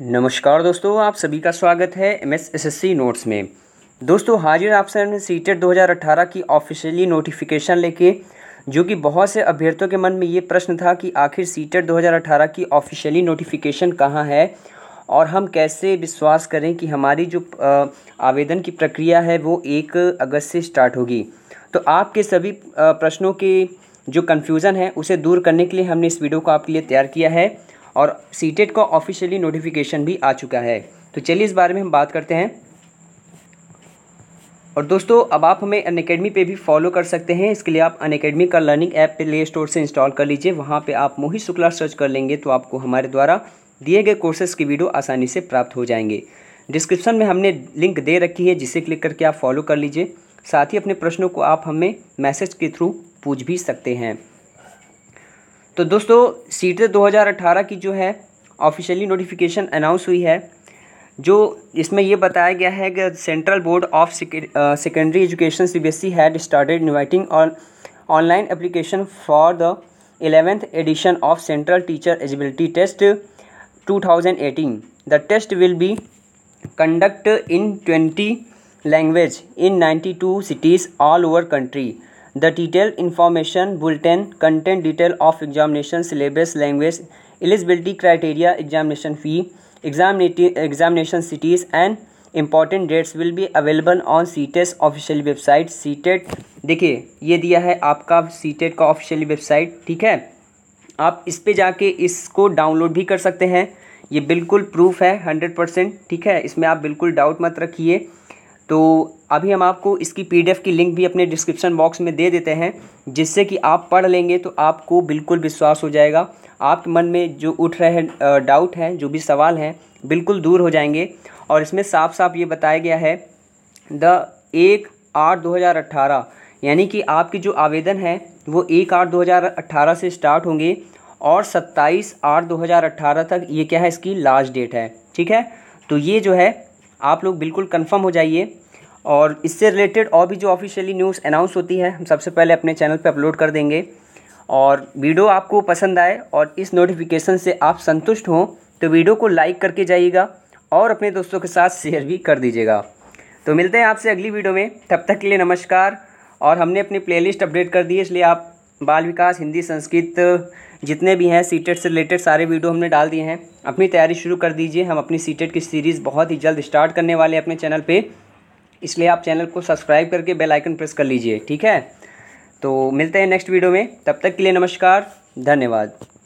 नमस्कार दोस्तों आप सभी का स्वागत है M S S S C notes में दोस्तों हाजिर आप सर दो हज़ार अट्ठारह की ऑफिशियली नोटिफिकेशन लेके जो कि बहुत से अभ्यर्थियों के मन में ये प्रश्न था कि आखिर दो हज़ार अट्ठारह की ऑफिशियली नोटिफिकेशन कहाँ है और हम कैसे विश्वास करें कि हमारी जो आवेदन की प्रक्रिया है वो एक अगस्त से स्टार्ट होगी तो आपके सभी प्रश्नों के जो कन्फ्यूज़न है उसे दूर करने के लिए हमने इस वीडियो को आपके लिए तैयार किया है और सीटेट e का ऑफिशियली नोटिफिकेशन भी आ चुका है तो चलिए इस बारे में हम बात करते हैं और दोस्तों अब आप हमें अन अकेडमी पर भी फॉलो कर सकते हैं इसके लिए आप अन अकेडमी का लर्निंग ऐप प्ले स्टोर से इंस्टॉल कर लीजिए वहाँ पे आप मोहित शुक्ला सर्च कर लेंगे तो आपको हमारे द्वारा दिए गए कोर्सेज की वीडियो आसानी से प्राप्त हो जाएंगे डिस्क्रिप्शन में हमने लिंक दे रखी है जिसे क्लिक करके आप फॉलो कर लीजिए साथ ही अपने प्रश्नों को आप हमें मैसेज के थ्रू पूछ भी सकते हैं तो दोस्तों सीटें 2018 की जो है ऑफिशियली नोटिफिकेशन अनाउंस हुई है जो इसमें यह बताया गया है कि central board of secondary education C B S C had started inviting on online application for the eleventh edition of central teacher eligibility test 2018 the test will be conduct in 20 language in 92 cities all over country the detail information bulletin content detail of examination syllabus language eligibility criteria examination fee examination cities and important dates will be available on CTET official website C CTET देखिए ये दिया है आपका CTET e का official website ठीक है आप इस पर जाके इसको डाउनलोड भी कर सकते हैं ये बिल्कुल प्रूफ है हंड्रेड परसेंट ठीक है इसमें आप बिल्कुल डाउट मत रखिए तो अभी हम आपको इसकी पी की लिंक भी अपने डिस्क्रिप्शन बॉक्स में दे देते हैं जिससे कि आप पढ़ लेंगे तो आपको बिल्कुल विश्वास हो जाएगा आपके मन में जो उठ रहे डाउट हैं जो भी सवाल हैं बिल्कुल दूर हो जाएंगे और इसमें साफ साफ ये बताया गया है द एक आठ दो हज़ार अट्ठारह यानी कि आपकी जो आवेदन है वो एक आठ दो हज़ार अट्ठारह से स्टार्ट होंगे और सत्ताईस आठ दो हज़ार अट्ठारह तक ये क्या है इसकी लास्ट डेट है ठीक है तो ये जो है आप लोग बिल्कुल कंफर्म हो जाइए और इससे रिलेटेड और भी जो ऑफिशियली न्यूज़ अनाउंस होती है हम सबसे पहले अपने चैनल पर अपलोड कर देंगे और वीडियो आपको पसंद आए और इस नोटिफिकेशन से आप संतुष्ट हों तो वीडियो को लाइक करके जाइएगा और अपने दोस्तों के साथ शेयर भी कर दीजिएगा तो मिलते हैं आपसे अगली वीडियो में तब तक के लिए नमस्कार और हमने अपनी प्लेलिस्ट अपडेट कर दी है इसलिए आप बाल विकास हिंदी संस्कृत जितने भी हैं सीटेट से रिलेटेड सारे वीडियो हमने डाल दिए हैं अपनी तैयारी शुरू कर दीजिए हम अपनी सीटेट की सीरीज़ बहुत ही जल्द स्टार्ट करने वाले हैं अपने चैनल पर इसलिए आप चैनल को सब्सक्राइब करके बेल आइकन प्रेस कर लीजिए ठीक है तो मिलते हैं नेक्स्ट वीडियो में तब तक के लिए नमस्कार धन्यवाद